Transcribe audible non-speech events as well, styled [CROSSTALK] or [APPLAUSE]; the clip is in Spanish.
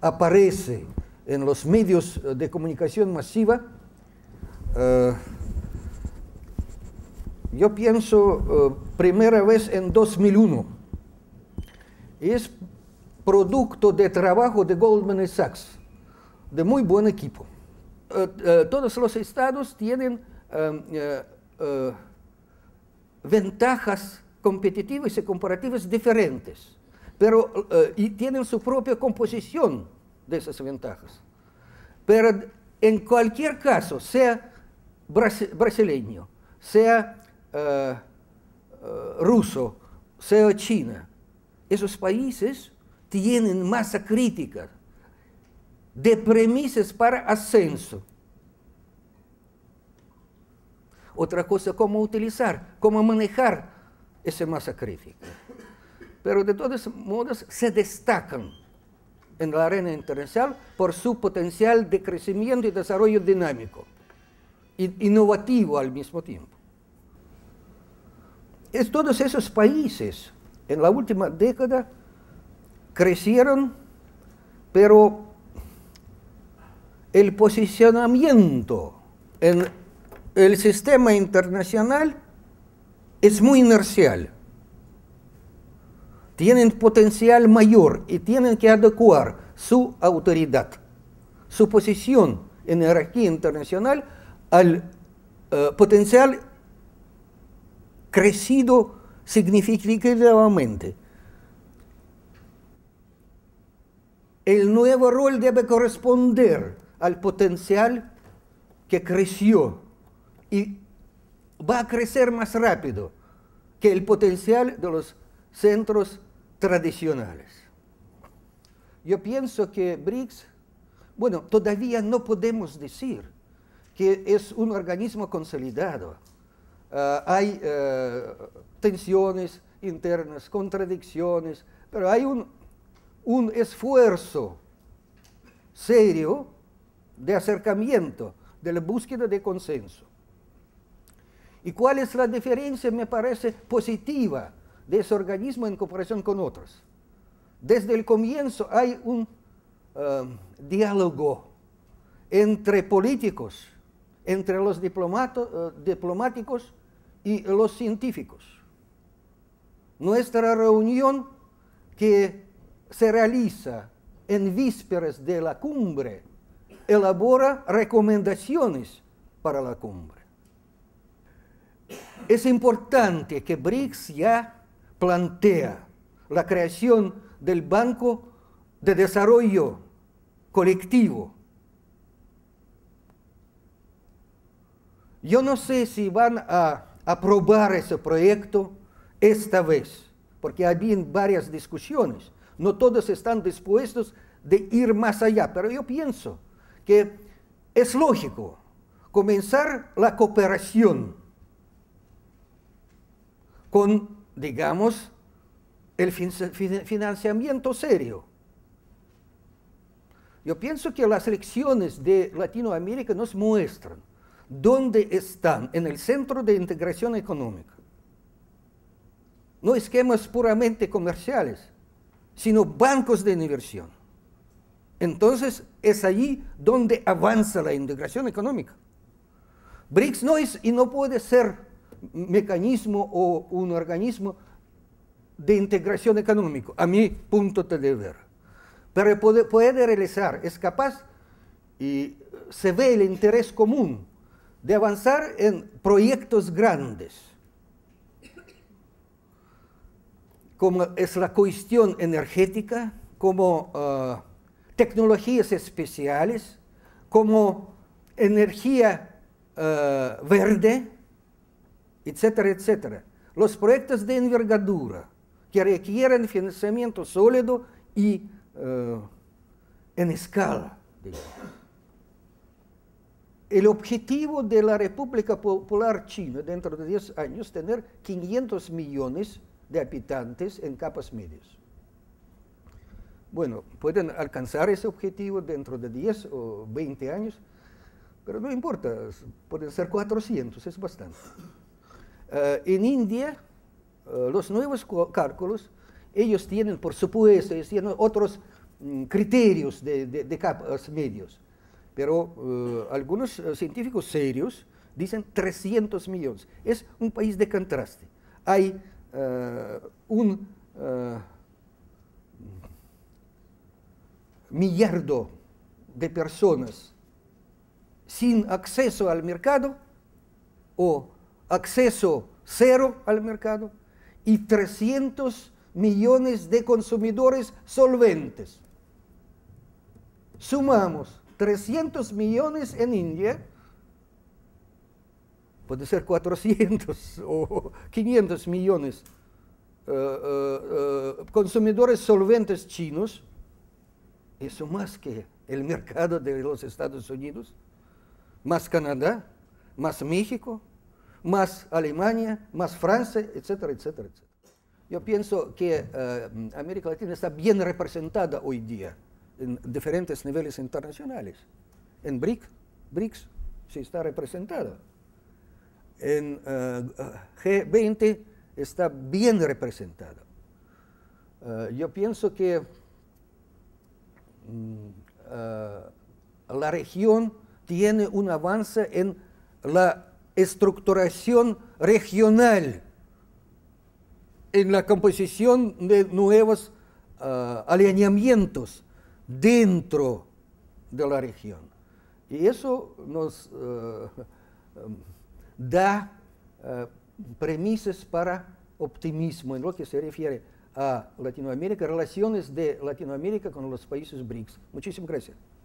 aparece en los medios de comunicación masiva, eh, yo pienso eh, primera vez en 2001. Es producto de trabajo de Goldman Sachs, de muy buen equipo. Eh, todos los estados tienen ventajas competitivas y comparativas diferentes pero, eh, y tienen su propia composición de esas ventajas. Pero en cualquier caso, sea brasileño, sea eh, eh, ruso, sea China, esos países tienen masa crítica de premisas para ascenso. Otra cosa, cómo utilizar, cómo manejar esa masa crítica pero de todos modos se destacan en la arena internacional por su potencial de crecimiento y desarrollo dinámico, innovativo al mismo tiempo. Es todos esos países en la última década crecieron, pero el posicionamiento en el sistema internacional es muy inercial tienen potencial mayor y tienen que adecuar su autoridad, su posición en la jerarquía internacional al eh, potencial crecido significativamente. El nuevo rol debe corresponder al potencial que creció y va a crecer más rápido que el potencial de los centros tradicionales. Yo pienso que BRICS, bueno, todavía no podemos decir que es un organismo consolidado. Eh, hay eh, tensiones internas, contradicciones, pero hay un, un esfuerzo serio de acercamiento, de la búsqueda de consenso. ¿Y cuál es la diferencia? Me parece positiva de ese organismo en cooperación con otros. Desde el comienzo hay un um, diálogo entre políticos, entre los eh, diplomáticos y los científicos. Nuestra reunión que se realiza en vísperas de la cumbre elabora recomendaciones para la cumbre. Es importante que BRICS ya plantea la creación del Banco de Desarrollo Colectivo. Yo no sé si van a aprobar ese proyecto esta vez, porque había varias discusiones. No todos están dispuestos de ir más allá, pero yo pienso que es lógico comenzar la cooperación con digamos, el financiamiento serio. Yo pienso que las elecciones de Latinoamérica nos muestran dónde están en el centro de integración económica. No esquemas puramente comerciales, sino bancos de inversión. Entonces es allí donde avanza la integración económica. BRICS no es y no puede ser mecanismo o un organismo de integración económica, a mi punto de ver. Pero puede, realizar, es capaz y se ve el interés común de avanzar en proyectos grandes, como es la cuestión energética, como ah, tecnologías especiales, como energía ah, verde, etcétera, etcétera. Los proyectos de envergadura que requieren financiamiento sólido y eh, en escala. El objetivo de la República Popular China dentro de 10 años es tener 500 millones de habitantes en capas medias. Bueno, pueden alcanzar ese objetivo dentro de 10 o 20 años, pero no importa, pueden ser 400, es bastante. Eh, en India, eh, los nuevos cálculos, ellos tienen, por supuesto, otros mm, criterios de, de, de capas eh, medios, pero algunos científicos serios dicen 300 millones. Es un país de contraste. Hay un millardo de personas sin acceso al mercado o acceso cero al mercado y 300 millones de consumidores solventes. Sumamos 300 millones en India, puede ser 400 [LAUGHS] o 500 millones eh, eh, eh, consumidores solventes chinos, eso más que el mercado de los Estados Unidos, más Canadá, más México, más Alemania, más Francia, etcétera, etcétera, etcétera. Yo pienso que eh, América Latina está bien representada hoy día en diferentes niveles internacionales. En BRIC, BRICS sí está representada. En eh, G20 está bien representada. Eh, yo pienso que mm, la región tiene un avance en la estructuración regional en la composición de nuevos ah, alineamientos dentro de la región. Y eso nos ah, um, da ah, premisas para optimismo en lo que se refiere a Latinoamérica, relaciones de Latinoamérica con los países BRICS. Muchísimas gracias.